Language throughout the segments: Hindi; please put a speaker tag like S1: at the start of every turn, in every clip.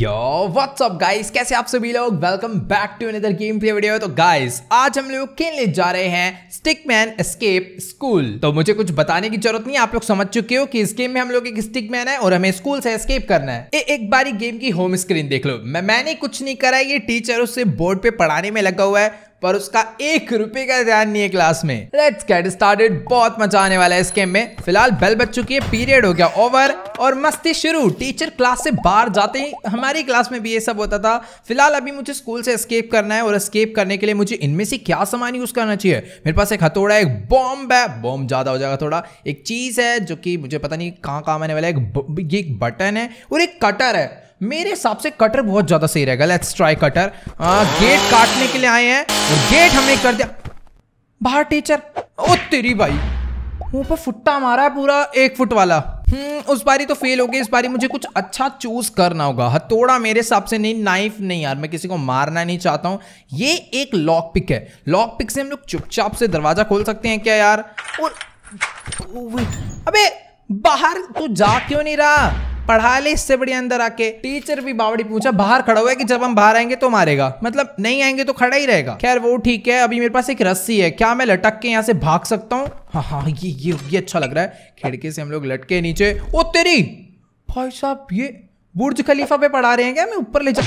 S1: यो व्हाट्सअप गाइस कैसे आप सभी लोग welcome back to another game play video तो गाइस आज हम लोग खेलने जा रहे हैं स्टिकमैन एस्केप स्कूल तो मुझे कुछ बताने की जरूरत नहीं आप लोग समझ चुके हो कि इस गेम में हम लोग एक स्टिकमैन है और हमें स्कूल से एस्केप करना है ए, एक बारी गेम की होम स्क्रीन देख लो मैं, मैंने कुछ नहीं करा ये टीचर उससे बोर्ड पे पढ़ाने में लगा हुआ है पर उसका एक रुपए का ध्यान नहीं है क्लास में लेट्स गेट स्टार्टेड बहुत मजा आने वाला है इस गेम में फिलहाल बेल बज चुकी है पीरियड हो गया ओवर और मस्ती शुरू टीचर क्लास से बाहर जाते ही हमारी क्लास में भी ये सब होता था फिलहाल अभी मुझे स्कूल से स्केप करना है और स्केप करने के लिए मुझे इनमें से क्या सामान यूज करना चाहिए मेरे पास एक हथौड़ा एक बॉम्ब है बॉम्ब ज्यादा हो जाएगा थोड़ा एक चीज है जो कि मुझे पता नहीं कहाँ काम आने वाला है एक बटन है और एक कटर है मेरे हिसाब से कटर बहुत ज्यादा सही रहेगा लेट्स ट्राई कटर आ, गेट काटने के लिए आए हैं और गेट हमने कर दिया बाहर टीचर ओ तेरी भाई मुंह पर फुट्टा मारा है पूरा एक फुट वाला हम्म, उस बारी तो फेल हो गई इस बारी मुझे कुछ अच्छा चूज करना होगा हथोड़ा मेरे हिसाब से नहीं नाइफ नहीं यार मैं किसी को मारना नहीं चाहता हूँ ये एक लॉक पिक है लॉक पिक से हम लोग चुपचाप से दरवाजा खोल सकते हैं क्या यार और अबे बाहर तू तो जा क्यों नहीं रहा पढ़ा ले इससे बढ़िया अंदर आके टीचर भी बावड़ी पूछा बाहर खड़ा हुआ है कि जब हम बाहर आएंगे तो मारेगा मतलब नहीं आएंगे तो खड़ा ही रहेगा खैर वो ठीक है अभी मेरे पास एक रस्सी है क्या मैं लटक के यहाँ से भाग सकता हूँ हाँ हाँ ये ये ये अच्छा लग रहा है खिड़की से हम लोग लटके नीचे ओ तेरी भाई साहब ये बुर्ज खलीफा पे पढ़ा रहे हैं क्या मैं ऊपर ले जा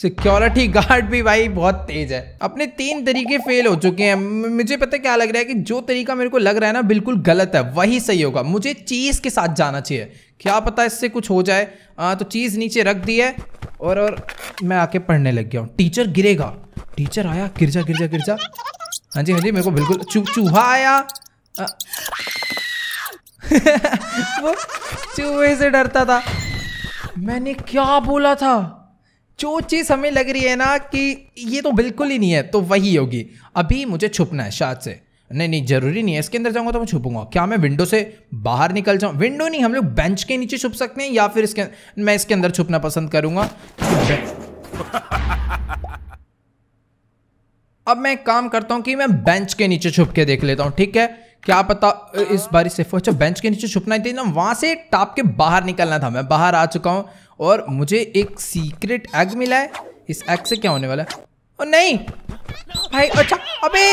S1: सिक्योरिटी गार्ड भी भाई बहुत तेज है अपने तीन तरीके फेल हो चुके हैं मुझे पता क्या लग रहा है कि जो तरीका मेरे को लग रहा है ना बिल्कुल गलत है वही सही होगा मुझे चीज़ के साथ जाना चाहिए क्या पता इससे कुछ हो जाए आ, तो चीज़ नीचे रख दी है और और मैं आके पढ़ने लग गया हूँ टीचर गिरेगा टीचर आया गिर जा गिर जा गिर जा हाँ जी हाँ जी मेरे को बिल्कुल चू चूहा आया आ, वो चूहे से डरता था मैंने क्या बोला था जो चीज़ हमें लग रही है ना कि ये तो बिल्कुल ही नहीं है तो वही होगी अभी मुझे छुपना है शायद से नहीं नहीं जरूरी नहीं है इसके अंदर जाऊंगा तो मैं छुपूंगा क्या मैं विंडो से बाहर निकल जाऊं विंडो नहीं हम लोग बेंच के नीचे छुप सकते हैं या फिर इसके मैं इसके अंदर छुपना पसंद करूंगा अब मैं एक काम करता हूं कि मैं बेंच के नीचे छुप के देख लेता हूं ठीक है क्या पता इस बारी से अच्छा बेंच के नीचे छुपना ही थी तो ना वहां से टाप के बाहर निकलना था मैं बाहर आ चुका हूं और मुझे एक सीक्रेट एग मिला है इस एग से क्या होने वाला है ओ नहीं भाई अच्छा अबे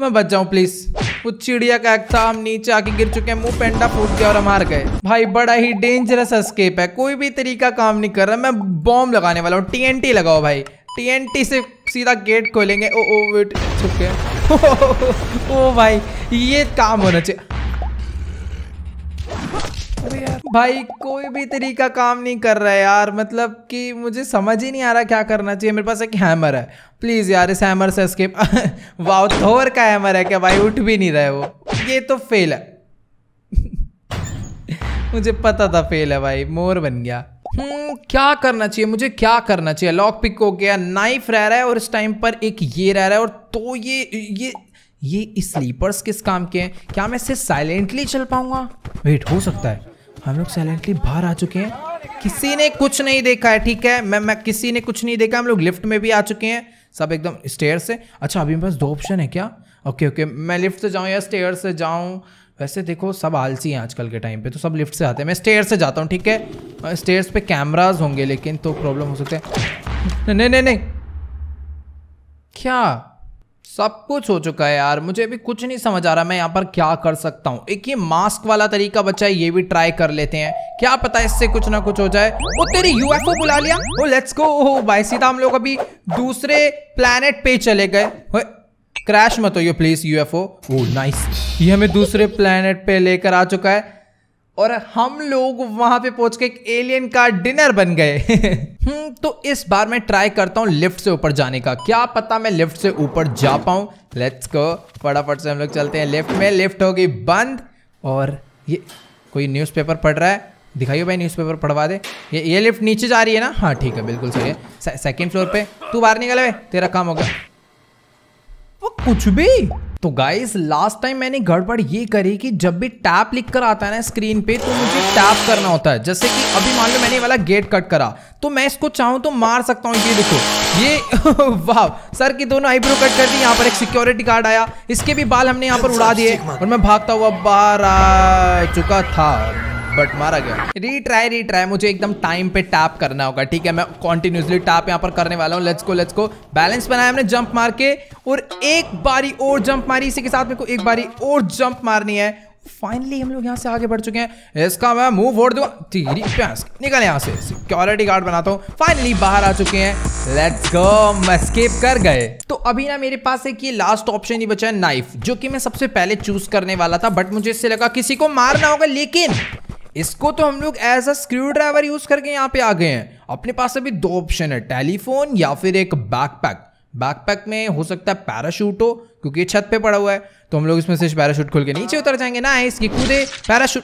S1: मैं बच जाऊं प्लीज कुछ चिड़िया का एग था हम नीचे आके गिर चुके हैं मुंह पेंडा फूट गया और हम गए भाई बड़ा ही डेंजरस एस्केप है कोई भी तरीका काम नहीं कर रहा मैं बॉम्ब लगाने वाला हूँ टीएनटी लगाओ भाई टीएनटी से सीधा गेट खोलेंगे ओ ओ वेट छुप ओ भाई ये काम होना चाहिए भाई कोई भी तरीका काम नहीं कर रहा है यार मतलब कि मुझे समझ ही नहीं आ रहा क्या करना चाहिए मेरे पास एक हैमर है प्लीज़ यार इस हैमर से स्केप वाओ थोर का हैमर है क्या भाई उठ भी नहीं रहे वो ये तो फेल है मुझे पता था फेल है भाई मोर बन गया हम्म, क्या करना चाहिए मुझे क्या करना चाहिए लॉक पिक हो गया नाइफ रह रहा है और इस टाइम पर एक ये रह रहा है और तो ये ये ये स्लीपर्स किस काम के हैं क्या मैं इससे साइलेंटली चल पाऊंगा वेट हो सकता है हम लोग साइलेंटली बाहर आ चुके हैं किसी ने कुछ नहीं देखा है ठीक है मैं मैं किसी ने कुछ नहीं देखा हम लोग लिफ्ट में भी आ चुके हैं सब एकदम स्टेयर से अच्छा अभी मेरे पास दो ऑप्शन है क्या ओके ओके मैं लिफ्ट से जाऊँ या स्टेयर से जाऊँ वैसे देखो सब आलसी हैं आजकल के टाइम पे तो सब लिफ्ट से आते हैं मैं स्टेयर से जाता हूँ ठीक है स्टेयर्स पे कैमराज होंगे लेकिन तो प्रॉब्लम हो सकते हैं नहीं नहीं नहीं क्या सब कुछ हो चुका है यार मुझे अभी कुछ नहीं समझ आ रहा मैं यहाँ पर क्या कर सकता हूँ एक ये मास्क वाला तरीका बचा है ये भी ट्राई कर लेते हैं क्या पता इससे कुछ ना कुछ हो जाए वो तेरे यूएफओ बुला लिया ओ लेट्स गो ओ भाई सीधा हम लोग अभी दूसरे प्लेनेट पे चले गए क्रैश मत हो प्लीज यूएफओ ओ नाइस ये हमें दूसरे प्लेनेट पे लेकर आ चुका है और हम लोग वहां पे पहुंच के एक एलियन का डिनर बन गए हम्म, तो इस बार मैं ट्राई करता हूँ लिफ्ट से ऊपर जाने का क्या पता मैं लिफ्ट से ऊपर जा पाऊं लेट्स गो फटाफट से हम लोग चलते हैं लिफ्ट में लिफ्ट होगी बंद और ये कोई न्यूज़पेपर पढ़ रहा है दिखाइयो भाई न्यूज़पेपर पढ़वा दे ये ये लिफ्ट नीचे जा रही है ना हाँ ठीक है बिल्कुल सही है से, सेकेंड फ्लोर पे तू बाहर निकल तेरा काम होगा वो कुछ भी तो गाइस लास्ट टाइम मैंने गड़बड़ ये करी कि जब भी टैप लिख कर आता है ना स्क्रीन पे तो मुझे टैप करना होता है जैसे कि अभी मान लो मैंने वाला गेट कट करा तो मैं इसको चाहूं तो मार सकता हूं ये देखो ये वाह सर की दोनों आईब्रो कट कर दी यहाँ पर एक सिक्योरिटी गार्ड आया इसके भी बाल हमने यहाँ पर उड़ा दिए और मैं भागता हुआ बाहर आ चुका था बट मारा गया रीट्राई रीट्राई मुझे एकदम टाइम पे टैप करना होगा ठीक है मैं कॉन्टिन्यूसली टैप यहाँ पर करने वाला हूँ लेट्स को लेट्स को बैलेंस बनाया हमने जंप मार के और एक बारी और जंप मारी इसी के साथ मेरे को एक बारी और जंप मारनी है फाइनली हम लोग यहाँ से आगे बढ़ चुके हैं इसका मैं मुंह फोड़ दूंगा तीरी प्यास निकल यहाँ से सिक्योरिटी गार्ड बनाता हूँ फाइनली बाहर आ चुके हैं लेट्स गो मैं स्केप कर गए तो अभी ना मेरे पास एक ये लास्ट ऑप्शन ही बचा है नाइफ जो कि मैं सबसे पहले चूज करने वाला था बट मुझे इससे लगा किसी को मारना होगा लेकिन इसको तो हम लोग as a screwdriver use करके यहाँ पे आ गए हैं अपने पास अभी दो ऑप्शन है टेलीफोन या फिर एक बैकपैक बैकपैक में हो सकता है पैराशूट हो क्योंकि छत पे पड़ा हुआ है तो हम लोग इसमें से पैराशूट खोल के नीचे उतर जाएंगे ना इसकी कूदे पैराशूट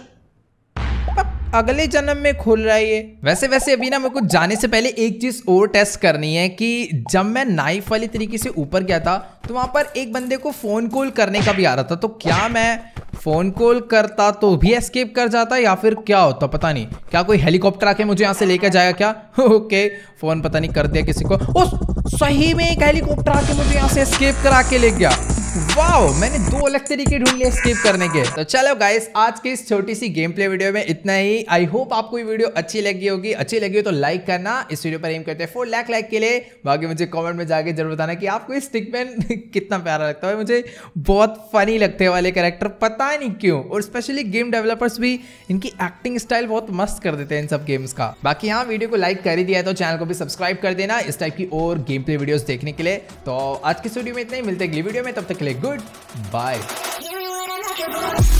S1: अगले जन्म में खुल रहा है वैसे वैसे अभी ना मेरे को जाने से पहले एक चीज और टेस्ट करनी है कि जब मैं नाइफ वाली तरीके से ऊपर गया था तो वहां पर एक बंदे को फोन कॉल करने का भी आ रहा था तो क्या मैं फोन कॉल करता तो भी एस्केप कर जाता या फिर क्या होता पता नहीं क्या कोई हेलीकॉप्टर आके मुझे यहाँ से लेकर जाएगा क्या ओके फोन पता नहीं कर दिया किसी को ओ सही में एक हेलीकॉप्टर आके मुझे यहाँ से एस्केप करा के ले गया वाओ मैंने दो अलग तरीके ढूंढ लिए स्किप करने के तो चलो गाइस आज की इस छोटी सी गेम प्ले वीडियो में इतना ही आई होप आपको ये वीडियो अच्छी लगी होगी अच्छी लगी हो तो लाइक करना इस वीडियो पर एम करते हैं फोर लाख लाइक के लिए बाकी मुझे कमेंट में जाके जरूर बताना कि आपको इस स्टिकमैन कितना प्यारा लगता है मुझे बहुत फनी लगते वाले कैरेक्टर पता नहीं क्यों और स्पेशली गेम डेवलपर्स भी इनकी एक्टिंग स्टाइल बहुत मस्त कर देते हैं इन सब गेम्स का बाकी यहाँ वीडियो को लाइक कर ही दिया तो चैनल को भी सब्सक्राइब कर देना इस टाइप की और गेम प्ले वीडियोज देखने के लिए तो आज की वीडियो में इतना ही मिलते अगली वीडियो में तब तक के लिए गुड बाय